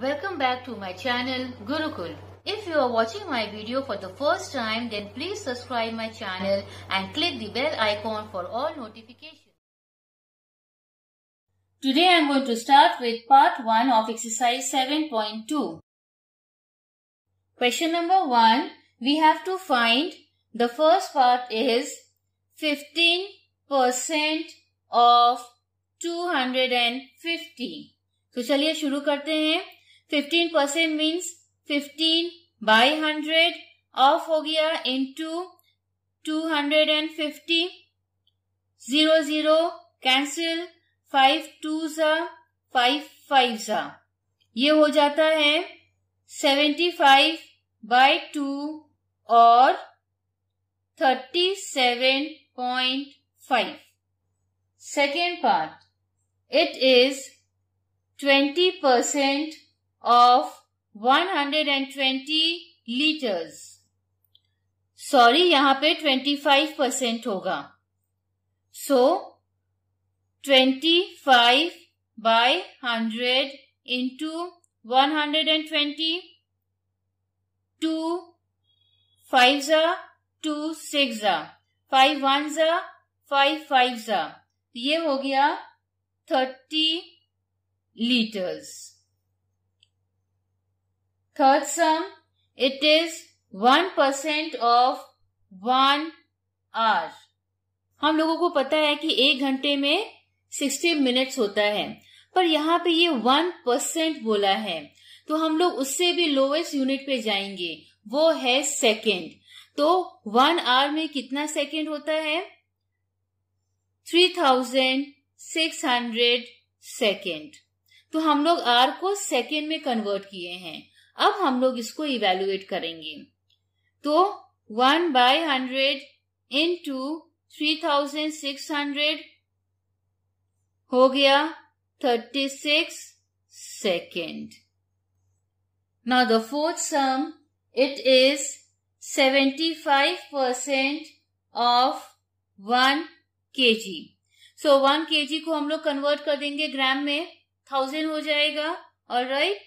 Welcome back to my channel Gurukul. If you are watching my video for the first time then please subscribe my channel and click the bell icon for all notifications. Today I am going to start with part 1 of exercise 7.2. Question number 1. We have to find the first part is 15% of 250. so, चलिए शुरू करते हैं 15% means 15 by 100 off हो गया into 250 zero zero cancel five two सा five five सा ये हो जाता है सेवेंटी फाइव बाई टू और thirty seven point five second part it is twenty percent of 120 liters. Sorry यहाँ पे 25 परसेंट होगा सो so, 25 by 100 into 120 2 5s are 2 6 are 5 1s are 5 5s are ये हो गया 30 litres Third sum, it is 1% of 1 hour. हम लोगों को पता है कि एक घंटे में 60 मिनट्स होता है पर यहाँ पे ये 1% बोला है तो हम लोग उससे भी लोवेस्ट यूनिट पे जाएंगे वो है सेकेंड तो वन आवर में कितना सेकेंड होता है three thousand six hundred second तो हम लोग आर को सेकेंड में कन्वर्ट किए हैं अब हम लोग इसको इवेल्युएट करेंगे तो one by hundred into three thousand six hundred हो गया thirty six second now the fourth sum it is seventy five percent of one K G so one K जी को हम लोग कन्वर्ट कर देंगे ग्राम में थाउजेंड हो जाएगा और right right?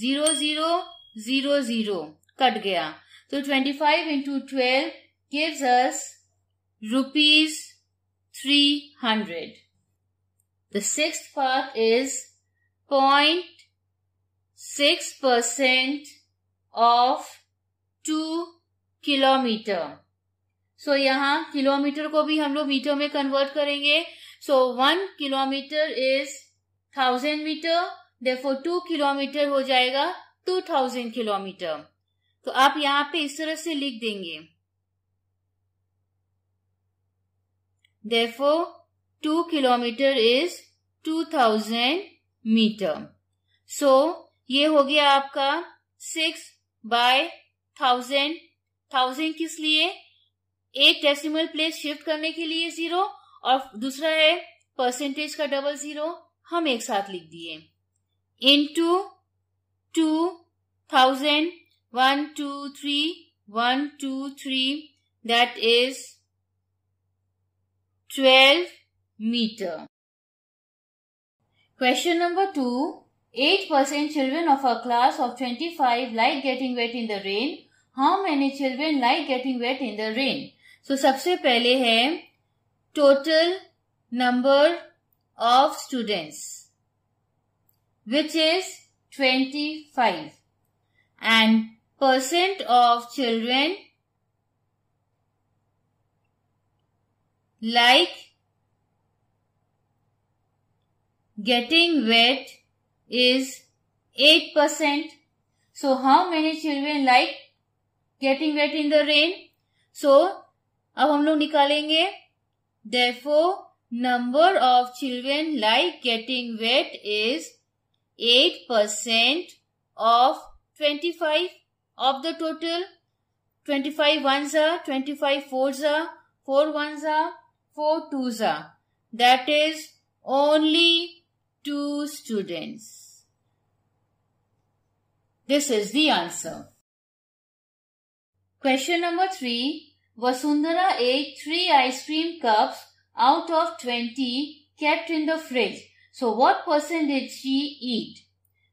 Zero zero zero zero cut गया तो twenty five into twelve gives us rupees three hundred the six part is point six percent of two kilometre so यहां किलोमीटर को भी हम लोग मीटर में कन्वर्ट करेंगे so one kilometre is thousand metre therefore two kilometre हो जाएगा two thousand kilometre तो आप यहाँ पे इस तरह से लिख देंगे therefore two kilometre is two thousand metre so ये हो गया आपका सिक्स बाय थाउजेंड थाउजेंड किस लिए एक डेसिमल प्लेस शिफ्ट करने के लिए जीरो और दूसरा है परसेंटेज का डबल जीरो हम एक साथ लिख दिए into 2000 1 2 3 1 2 3 that is 12 meter question number 2 8% children of a class of 25 like getting wet in the rain how many children like getting wet in the rain so सबसे पहले है total number of students which is 25 and percent of children like getting wet is 8%. So how many children like getting wet in the rain? So अब हम लोग निकालेंगे therefore number of children like getting wet is 8% of 25 of the total. 25 ones are, 25 fours are, 4 ones are, 4 twos are. That is only 2 students. This is the answer. Question number 3. Vasundhara ate 3 ice cream cups out of 20 kept in the fridge. So what percent did she eat?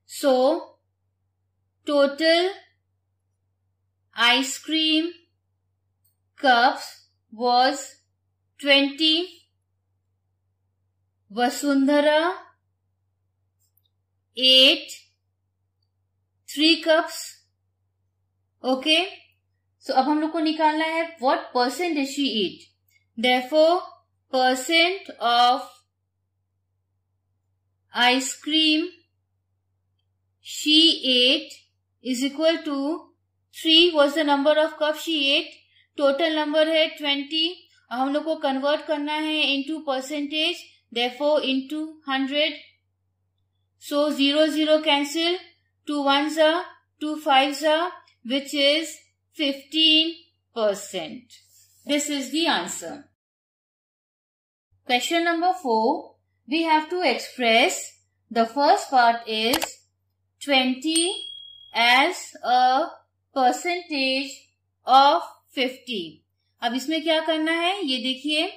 So total ice cream cups was 20. Vasundhara ate 3 cups. Okay. So अब हम लोग को निकालना what percent did she eat? Therefore percent of ice cream she ate is equal to 3 was the number of cup she ate total number है 20 और हम लोग को convert करना है into percentage. Therefore into 100 So 0, 0 cancel. 2 one जा 2 five जा which is 15 percent. This is the answer. Question number 4. we have to express the first part is 20 as a percentage of 50. अब इसमें क्या करना है ये देखिए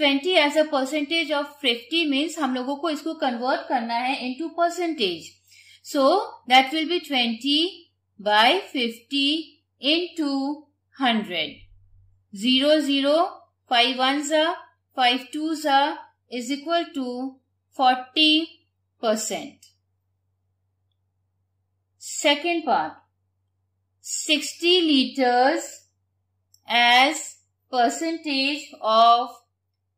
20 as a percentage of 50 means हम लोगों को इसको कन्वर्ट करना है into percentage so that will be 20 बाय 50 इनटू 100 जीरो जीरो फाइव वन सा फाइव टू सा is equal to 40%. Second part 60 liters as percentage of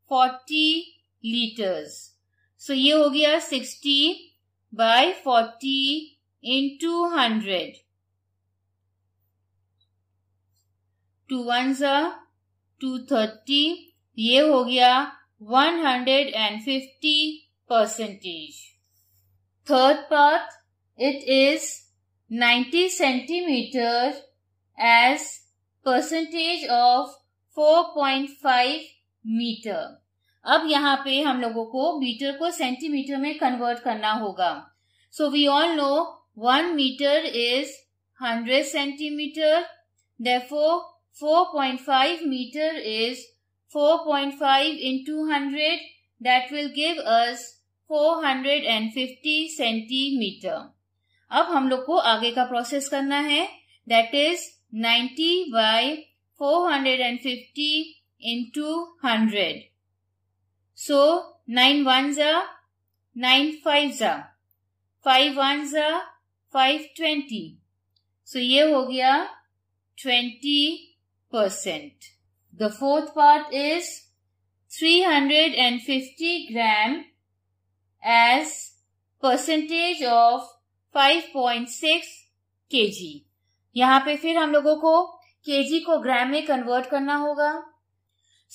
40 liters. So, ye ho gaya 60 by 40 in two hundred. 2 1s are 230. Ye ho gaya 150 percentage. Third part, it is 90 centimeter as percentage of 4.5 metre अब यहाँ पे हम लोगों को metre को centimetre में convert करना होगा so we all know one metre is hundred centimetre therefore five metre is four point five into hundred that will give us four hundred and fifty centimeter. अब हम लोग को आगे का प्रोसेस करना है that is ninety by four hundred and fifty into hundred so nine one जा nine five जा फाइव वन जा फाइव ट्वेंटी सो ये हो गया twenty percent The fourth part is 350 gram as percentage of 5.6 KG यहाँ पे फिर हम लोगों को केजी को ग्राम में कन्वर्ट करना होगा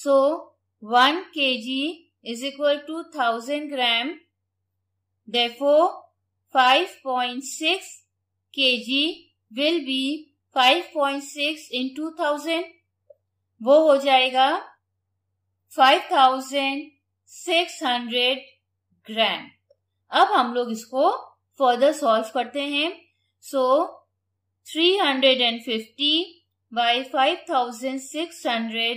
so one KG is equal to thousand gram therefore 5.6 KG will be 5.6 in 2000 वो हो जाएगा five thousand six hundred gram अब हम लोग इसको फर्दर सॉल्व करते हैं सो so, 350 बाय 5600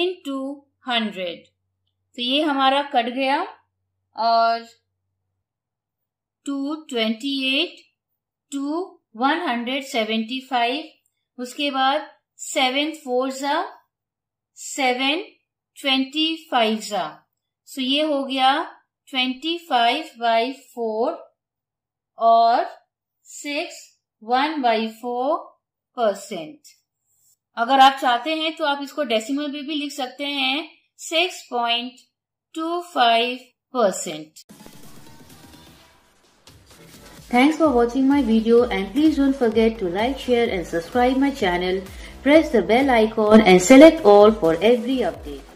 इनटू 100 तो ये हमारा कट गया और 228 टू 175 उसके बाद सेवन फोर ज़ा सेवन ट्वेंटी फाइव सा सो ये हो गया ट्वेंटी फाइव बाई फोर और six one by four percent अगर आप चाहते हैं तो आप इसको डेसिमल में भी लिख सकते हैं six point two five percent Thanks for watching my video and please don't forget to like, share and subscribe my channel. press the bell icon and select all for every update.